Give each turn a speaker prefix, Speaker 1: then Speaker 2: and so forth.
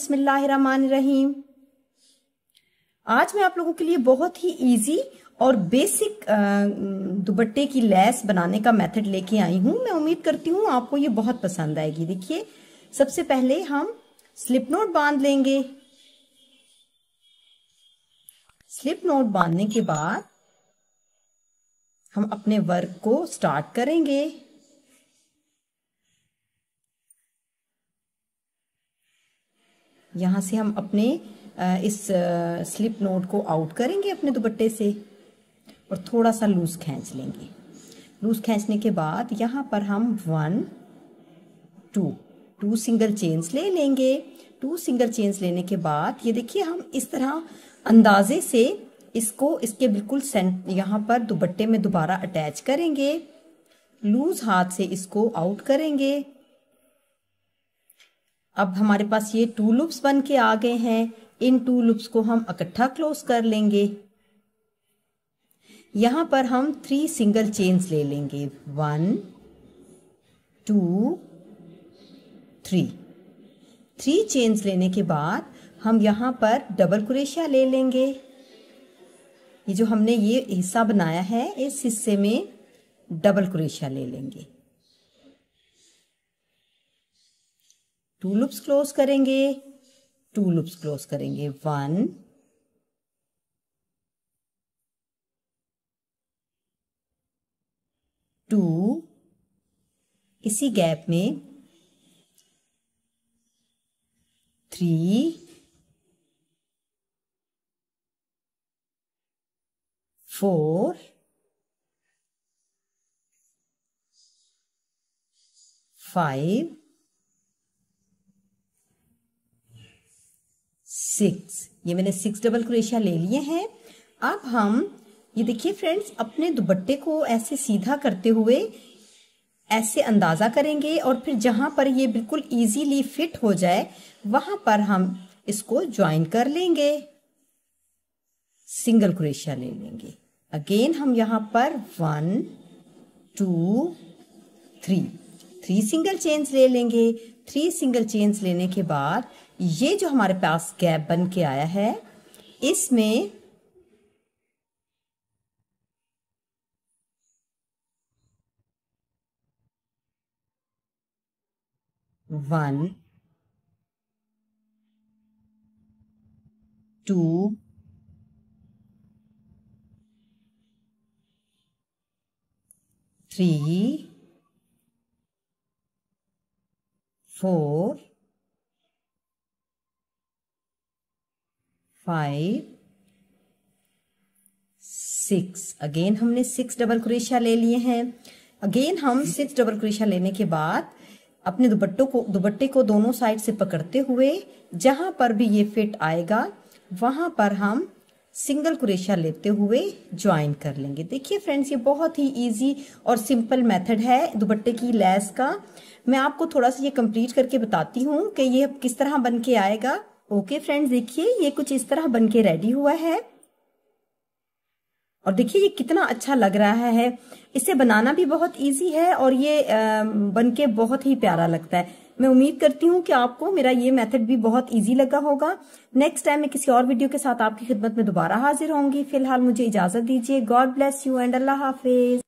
Speaker 1: बसमीम आज मैं आप लोगों के लिए बहुत ही इजी और बेसिक दुपट्टे की लैस बनाने का मेथड लेके आई हूं मैं उम्मीद करती हूं आपको ये बहुत पसंद आएगी देखिए सबसे पहले हम स्लिप नोट बांध लेंगे स्लिप नोट बांधने के बाद हम अपने वर्क को स्टार्ट करेंगे यहाँ से हम अपने इस स्लिप नोट को आउट करेंगे अपने दुपट्टे से और थोड़ा सा लूज खींच लेंगे लूज खींचने के बाद यहाँ पर हम one two two single chains ले लेंगे टू सिंगल चेन्स लेने के बाद ये देखिए हम इस तरह अंदाजे से इसको इसके बिल्कुल सेंट यहाँ पर दुपट्टे में दोबारा अटैच करेंगे लूज हाथ से इसको आउट करेंगे अब हमारे पास ये टू लूप्स बन के आ गए हैं इन टू लूप्स को हम इकट्ठा क्लोज कर लेंगे यहाँ पर हम थ्री सिंगल चेन्स ले लेंगे one two three three chains लेने के बाद हम यहां पर डबल क्रेशिया ले लेंगे ये जो हमने ये हिस्सा बनाया है इस हिस्से में डबल क्रेशिया ले लेंगे टू लूप्स क्लोज करेंगे टू लूप्स क्लोज करेंगे वन टू इसी गैप में थ्री फोर फाइव सिक्स ये मैंने सिक्स डबल क्रोशिया ले लिए हैं अब हम ये देखिए फ्रेंड्स अपने दुपट्टे को ऐसे सीधा करते हुए ऐसे अंदाजा करेंगे और फिर जहां पर ये बिल्कुल इजीली फिट हो जाए वहां पर हम इसको ज्वाइन कर लेंगे सिंगल क्रोशिया ले लेंगे अगेन हम यहां पर one two three three single chains ले लेंगे थ्री सिंगल चेन्स लेने के बाद ये जो हमारे पास गैप बन के आया है इसमें one two three four five six again हमने सिक्स डबल क्रेशिया ले लिए हैं अगेन हम सिक्स डबल क्रेशिया लेने के बाद अपने दुपट्टों को दुपट्टे को दोनों साइड से पकड़ते हुए जहां पर भी ये फिट आएगा वहाँ पर हम सिंगल क्रेशिया लेते हुए ज्वाइन कर लेंगे देखिए फ्रेंड्स ये बहुत ही इजी और सिंपल मेथड है दुपट्टे की लैस का मैं आपको थोड़ा सा ये कंप्लीट करके बताती हूँ कि ये किस तरह बन के आएगा ओके फ्रेंड्स देखिए ये कुछ इस तरह बनके रेडी हुआ है और देखिए ये कितना अच्छा लग रहा है इसे बनाना भी बहुत इजी है और ये बनके बहुत ही प्यारा लगता है मैं उम्मीद करती हूँ कि आपको मेरा ये मेथड भी बहुत इजी लगा होगा नेक्स्ट टाइम मैं किसी और वीडियो के साथ आपकी खिदमत में दोबारा हाजिर होंगी फिलहाल मुझे इजाजत दीजिए गॉड ब्लेस यू एंड अल्लाह हाफिज